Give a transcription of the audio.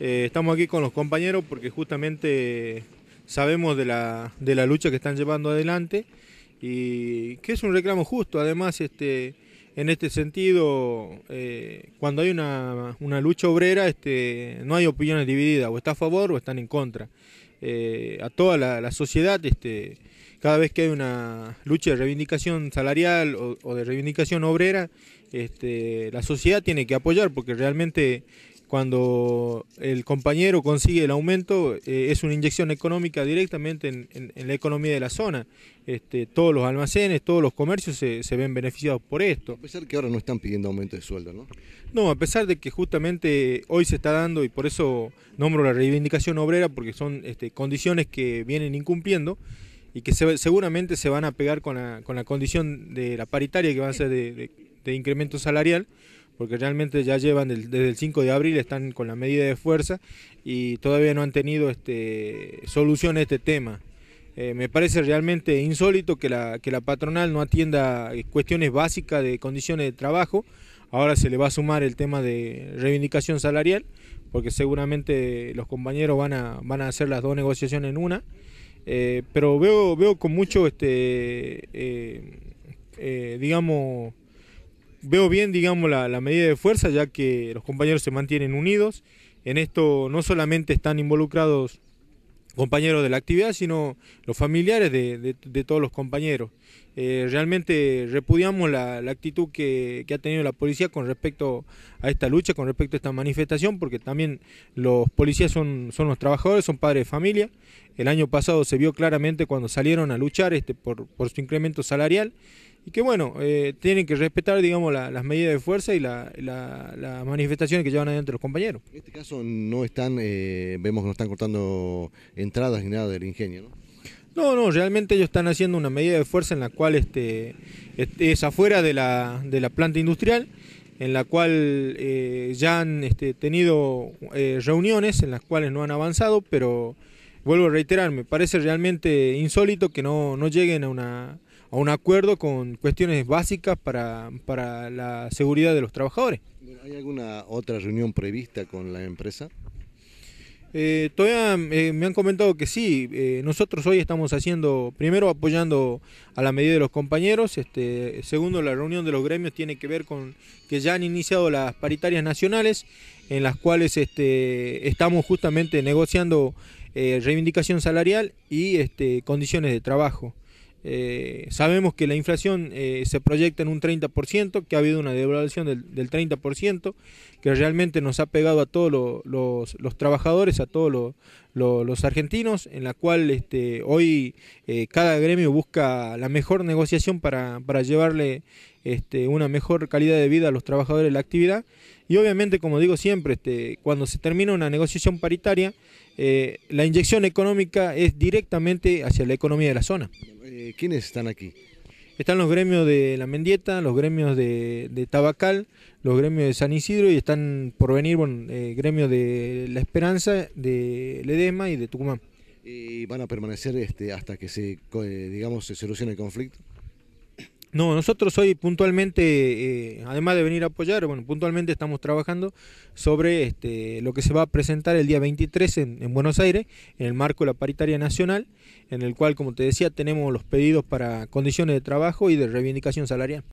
Eh, estamos aquí con los compañeros porque justamente sabemos de la, lucha que están llevando adelante y que es un reclamo justo. Además, este, en este sentido, eh, cuando hay una, lucha obrera, este, no hay opiniones divididas, o está a favor o están en contra. Eh, a toda la, sociedad, este, cada vez que hay una lucha de reivindicación salarial o, de reivindicación obrera, este, la sociedad tiene que apoyar porque realmente cuando el compañero consigue el aumento, eh, es una inyección económica directamente en, la economía de la zona. Este, todos los almacenes, todos los comercios se, ven beneficiados por esto. A pesar que ahora no están pidiendo aumento de sueldo, ¿no? No, a pesar de que justamente hoy se está dando, y por eso nombro la reivindicación obrera, porque son este, condiciones que vienen incumpliendo y que seguramente se van a pegar con la, condición de la paritaria que va a ser de incremento salarial porque realmente ya llevan desde el 5 de abril, están con la medida de fuerza y todavía no han tenido este, solución a este tema. Eh, me parece realmente insólito que la, que la patronal no atienda eh, cuestiones básicas de condiciones de trabajo. Ahora se le va a sumar el tema de reivindicación salarial, porque seguramente los compañeros van a, van a hacer las dos negociaciones en una. Eh, pero veo, veo con mucho, este, digamos, veo bien, digamos, la, medida de fuerza, ya que los compañeros se mantienen unidos. En esto no solamente están involucrados compañeros de la actividad, sino los familiares de, todos los compañeros. Eh, realmente repudiamos la, actitud que, ha tenido la policía con respecto a esta lucha, con respecto a esta manifestación, porque también los policías son, los trabajadores, son padres de familia. El año pasado se vio claramente cuando salieron a luchar este, por su incremento salarial y que bueno, eh, tienen que respetar, digamos, las medidas de fuerza y la, las manifestaciones que llevan adelante los compañeros. En este caso no están, eh, vemos que no están cortando entradas ni nada del ingenio, ¿no? No, no, realmente ellos están haciendo una medida de fuerza en la cual este, es afuera de la, de la planta industrial, en la cual eh, ya han este, tenido reuniones en las cuales no han avanzado, pero vuelvo a reiterar, me parece realmente insólito que no lleguen a una a un acuerdo con cuestiones básicas para, la seguridad de los trabajadores. ¿Hay alguna otra reunión prevista con la empresa? Eh, todavía eh, me han comentado que sí, eh, nosotros hoy estamos haciendo, primero apoyando a la medida de los compañeros, este, segundo la reunión de los gremios tiene que ver con que ya han iniciado las paritarias nacionales, en las cuales este, estamos justamente negociando eh, reivindicación salarial y este, condiciones de trabajo. Eh, sabemos que la inflación eh, se proyecta en un 30%, que ha habido una devaluación del, 30%, que realmente nos ha pegado a todos los, trabajadores, a todos los los argentinos, en la cual este, hoy eh, cada gremio busca la mejor negociación para, llevarle este, una mejor calidad de vida a los trabajadores de la actividad. Y obviamente, como digo siempre, este, cuando se termina una negociación paritaria, eh, la inyección económica es directamente hacia la economía de la zona. Eh, ¿Quiénes están aquí? Están los gremios de La Mendieta, los gremios de, Tabacal, los gremios de San Isidro y están por venir bueno, eh, gremios de La Esperanza, de Ledesma y de Tucumán. ¿Y van a permanecer este, hasta que se, eh, digamos, se solucione el conflicto? No, nosotros hoy puntualmente, eh, además de venir a apoyar, bueno, puntualmente estamos trabajando sobre este, lo que se va a presentar el día 23 en, en, Buenos Aires, en el marco de la paritaria nacional, en el cual, como te decía, tenemos los pedidos para condiciones de trabajo y de reivindicación salarial.